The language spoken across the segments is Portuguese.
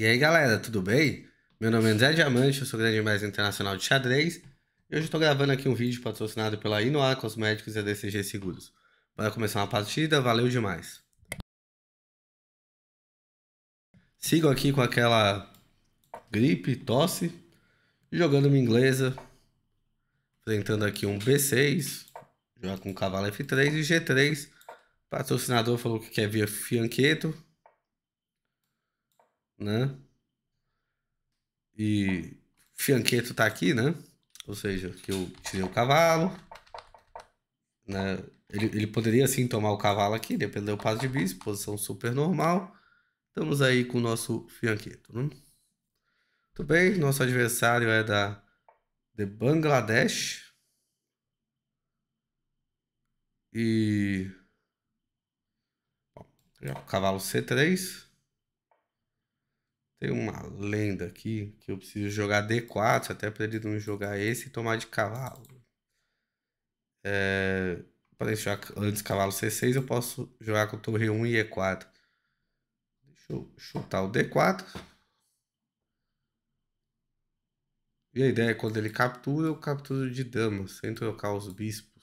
E aí galera, tudo bem? Meu nome é André Diamante, eu sou grande mestre internacional de xadrez e hoje estou gravando aqui um vídeo patrocinado pela Inoar Cosméticos e a DCG Seguros. Para começar uma partida, valeu demais! Sigo aqui com aquela gripe, tosse, jogando uma inglesa, enfrentando aqui um B6, jogar com cavalo F3 e G3. O patrocinador falou que quer ver fianqueto, né? E Fianqueto tá aqui, né? Ou seja, que eu tirei o cavalo, né? Ele, ele poderia sim tomar o cavalo aqui, dependendo do passo de bis, posição super normal. Estamos aí com o nosso Fianqueto, né? Tudo bem, nosso adversário é da de Bangladesh. E Bom, o cavalo C3. Tem uma lenda aqui que eu preciso jogar D4 até para ele não jogar esse e tomar de cavalo. É, para deixar antes cavalo C6, eu posso jogar com torre 1 e E4. Deixa eu chutar o D4. E a ideia é quando ele captura, eu capturo de dama, sem trocar os bispos.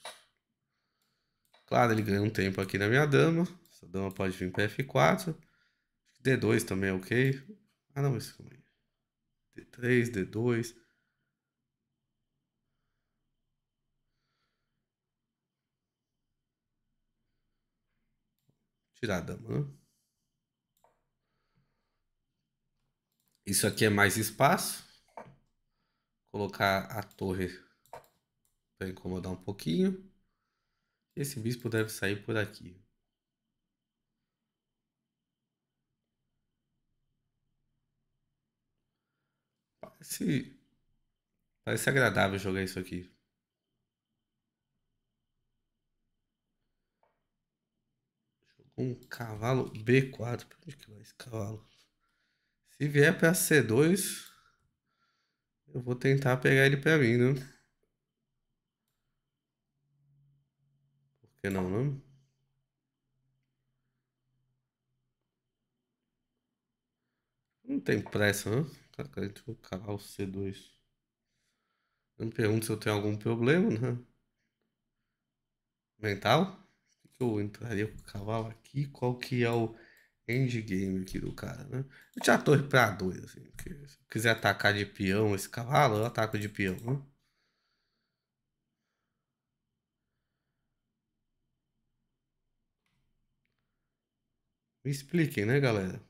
Claro, ele ganha um tempo aqui na minha dama. Essa dama pode vir para F4. D2 também é ok. Ah, não, isso calma aí. D3, D2. Tirar a dama. Né? Isso aqui é mais espaço. Colocar a torre para incomodar um pouquinho. Esse bispo deve sair por aqui. Parece, parece agradável jogar isso aqui. Jogou um cavalo B4. Pra onde que vai esse cavalo? Se vier pra C2, eu vou tentar pegar ele pra mim, né? Por que não, né? Não tem pressa, né? Tá, cara, deixa eu calar o C2. Eu me pergunto se eu tenho algum problema, né? Mental? Eu entraria com o cavalo aqui. Qual que é o endgame aqui do cara, né? Eu tinha a torre pra dois, assim. Porque se eu quiser atacar de peão esse cavalo, eu ataco de peão, né? Me expliquem, né, galera?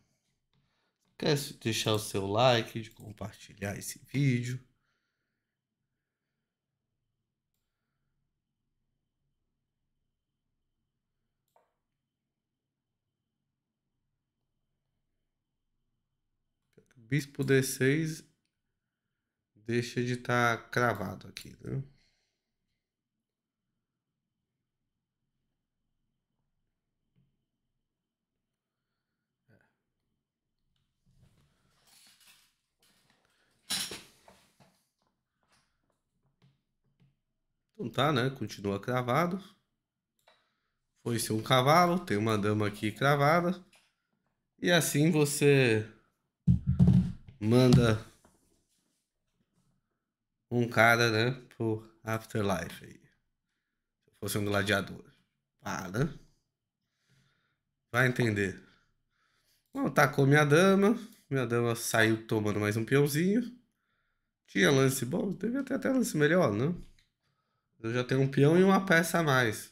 quer deixar o seu like, de compartilhar esse vídeo. Bispo D6 deixa de estar tá cravado aqui, né? Então tá, né? Continua cravado. Foi ser um cavalo, tem uma dama aqui cravada. E assim você manda um cara, né, pro afterlife aí. Se fosse um gladiador. Para. Ah, né? Vai entender. Não, tacou minha dama. Minha dama saiu tomando mais um peãozinho. Tinha lance bom, teve até, até lance melhor, né? Eu já tenho um peão e uma peça a mais.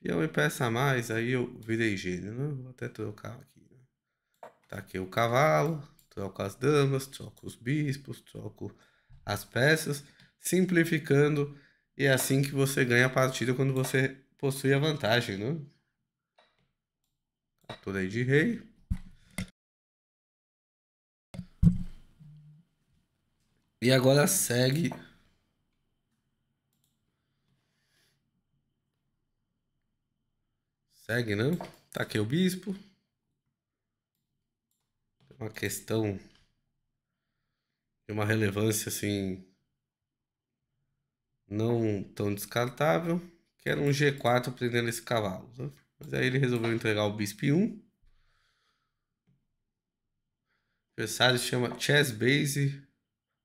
Peão e peça a mais, aí eu virei gênio. Né? Vou até trocar aqui. Né? Tá aqui o cavalo, troco as damas, troco os bispos, troco as peças, simplificando. E é assim que você ganha a partida quando você possui a vantagem, né? aí de rei. E agora segue. Segue, não? Né? Tá aqui o bispo. Uma questão de uma relevância assim não tão descartável, que era um G4 prendendo esse cavalo. Né? Mas aí ele resolveu entregar o bispo 1. O adversário se chama Chess Base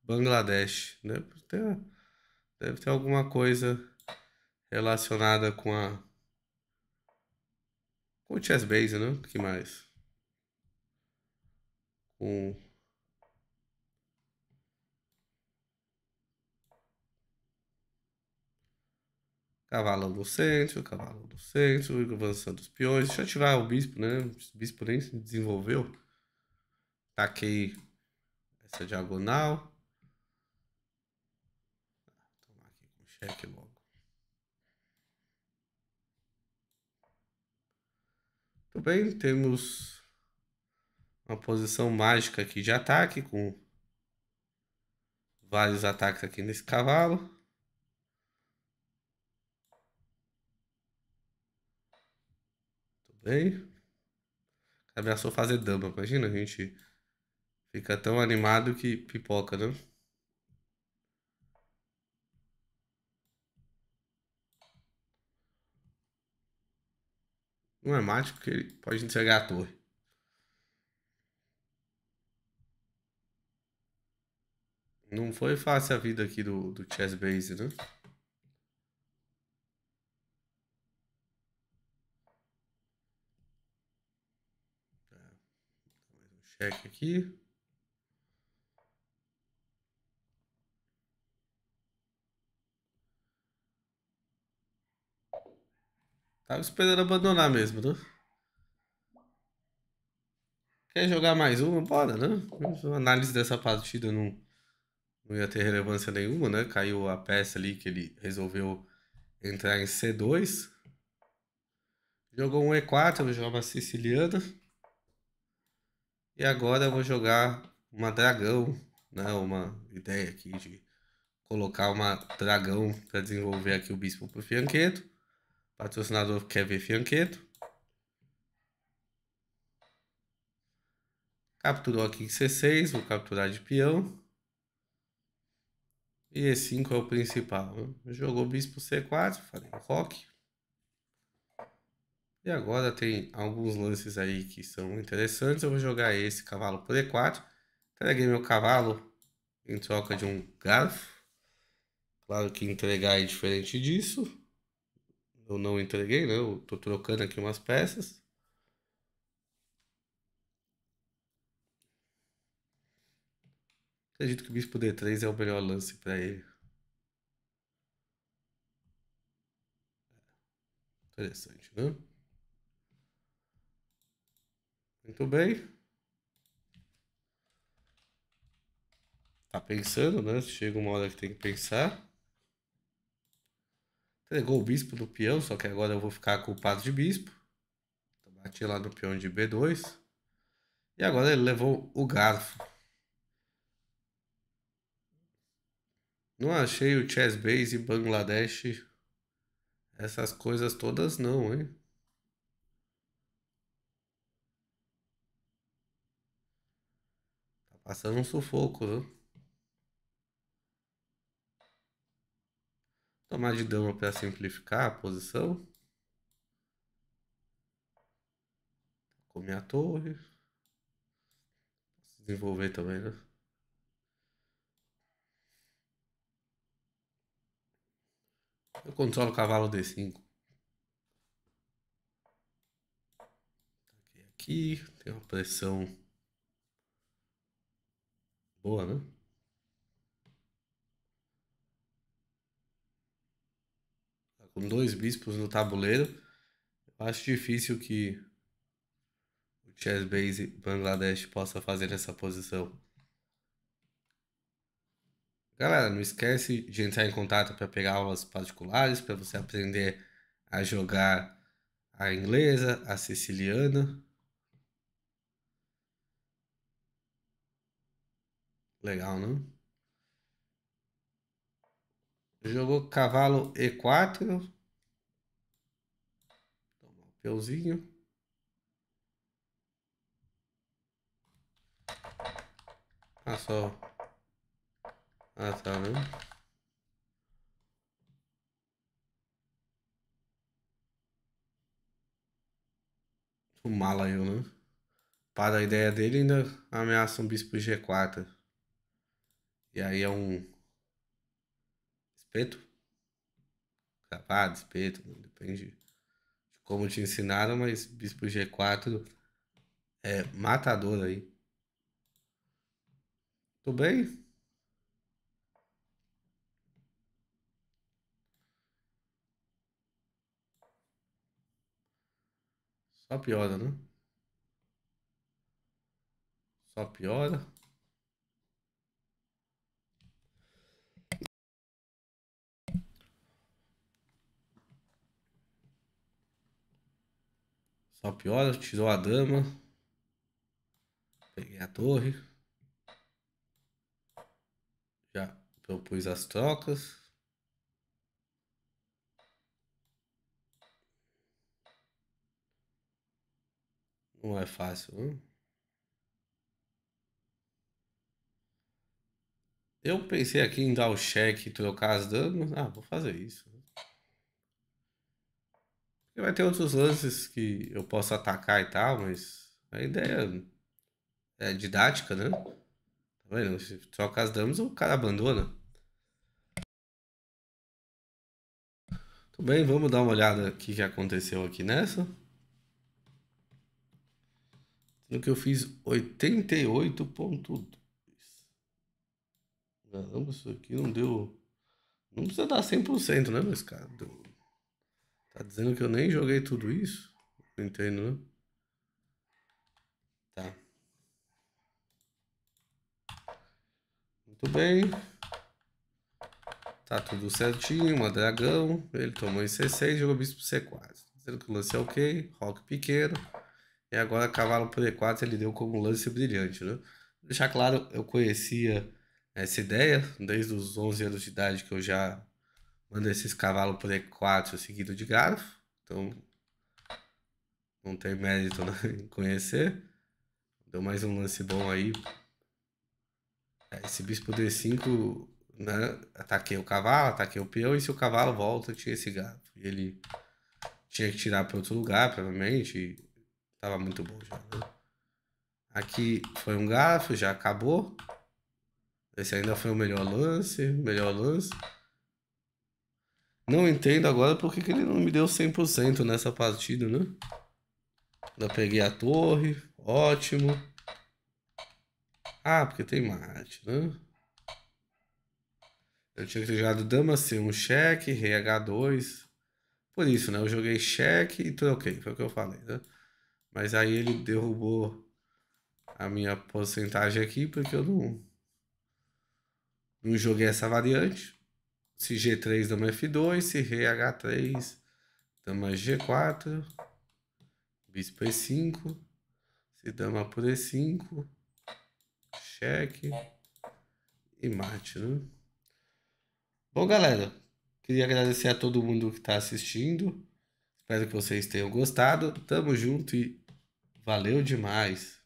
Bangladesh. Né? Deve ter, deve ter alguma coisa relacionada com a. Com o Chess Base, né? que mais? Com. Cavalo do centro, cavalo do centro, avançando os peões. Deixa eu ativar o bispo, né? O bispo nem se desenvolveu. Taquei essa diagonal. cheque é, bem, temos uma posição mágica aqui de ataque com vários ataques aqui nesse cavalo. Tudo bem. Ameaçou fazer dama, imagina, a gente fica tão animado que pipoca, né? Não é mágico que ele pode entregar a torre. Não foi fácil a vida aqui do, do Chess Base, né? Tá, cheque aqui. Tava esperando abandonar mesmo, né? Quer jogar mais uma? Bora, né? A análise dessa partida não, não ia ter relevância nenhuma, né? Caiu a peça ali que ele resolveu entrar em C2. Jogou um E4, vou jogar uma siciliana. E agora eu vou jogar uma dragão, né? Uma ideia aqui de colocar uma dragão para desenvolver aqui o bispo pro fianqueto. Patrocinador Kevin Fianchetto. Capturou aqui C6, vou capturar de peão. E E5 é o principal. Jogou bispo C4, falei, roque. E agora tem alguns lances aí que são interessantes. Eu vou jogar esse cavalo por E4. Entreguei meu cavalo em troca de um garfo. Claro que entregar é diferente disso eu não entreguei, né? Eu tô trocando aqui umas peças. Acredito que o bispo D3 é o melhor lance para ele. Interessante, né? Muito bem. Tá pensando, né? Chega uma hora que tem que pensar. Pegou o bispo do peão, só que agora eu vou ficar com o de bispo. Então, bati lá no peão de B2. E agora ele levou o garfo. Não achei o Chess Base Bangladesh. Essas coisas todas não, hein? Tá passando um sufoco, viu? Tomar de dama para simplificar a posição. comer a torre. Posso desenvolver também, né? Eu controlo o cavalo D5. Aqui, aqui tem uma pressão boa, né? com dois bispos no tabuleiro. Eu acho difícil que o chess base Bangladesh possa fazer essa posição. Galera, não esquece de entrar em contato para pegar aulas particulares, para você aprender a jogar a inglesa, a siciliana. Legal, não? Jogou cavalo E4. Toma o então, peãozinho. Ah, só. Ah, tá, né? O mala eu, né? Para a ideia dele, ainda ameaça um bispo G4. E aí é um espeto? Cravado, espeto, depende de como te ensinaram, mas bispo G4 é matador aí. Tudo bem? Só piora, né? Só piora. Só piora, tirou a dama. Peguei a torre. Já propus as trocas. Não é fácil, não? Eu pensei aqui em dar o cheque e trocar as damas. Ah, vou fazer isso vai ter outros lances que eu posso atacar e tal, mas a ideia é didática, né? Tá vendo? Se troca as damas, o cara abandona. Tudo bem, vamos dar uma olhada o que, aconteceu aqui nessa. No que eu fiz 88.2. Caramba, isso aqui não deu... Não precisa dar 100%, né, mas cara? Tá dizendo que eu nem joguei tudo isso? Entendo, né? Tá. Muito bem. Tá tudo certinho, uma dragão. Ele tomou em C6 e jogou bispo C4. Tá dizendo que o lance é ok, rock pequeno. E agora cavalo por E4 ele deu como lance brilhante, né? Vou deixar claro, eu conhecia essa ideia desde os 11 anos de idade que eu já Manda esses cavalos por E4 seguido de garfo. Então, não tem mérito né, em conhecer. Deu mais um lance bom aí. É, esse bispo D5, né? Ataquei o cavalo, ataquei o peão. E se o cavalo volta, tinha esse garfo. E ele tinha que tirar para outro lugar, provavelmente. Tava muito bom já, né? Aqui foi um garfo, já acabou. Esse ainda foi o melhor lance, melhor lance. Não entendo agora porque que ele não me deu 100% nessa partida, né? Já peguei a torre. Ótimo. Ah, porque tem mate, né? Eu tinha que ter jogado dama C1 um cheque, rei H2. Por isso, né? Eu joguei cheque e troquei. Foi o que eu falei, né? Mas aí ele derrubou a minha porcentagem aqui porque eu não, não joguei essa variante. Se G3 damos F2, se Rei H3 damos G4, Bispo E5, se dama por E5, cheque e mate, né? Bom, galera, queria agradecer a todo mundo que está assistindo. Espero que vocês tenham gostado. Tamo junto e valeu demais!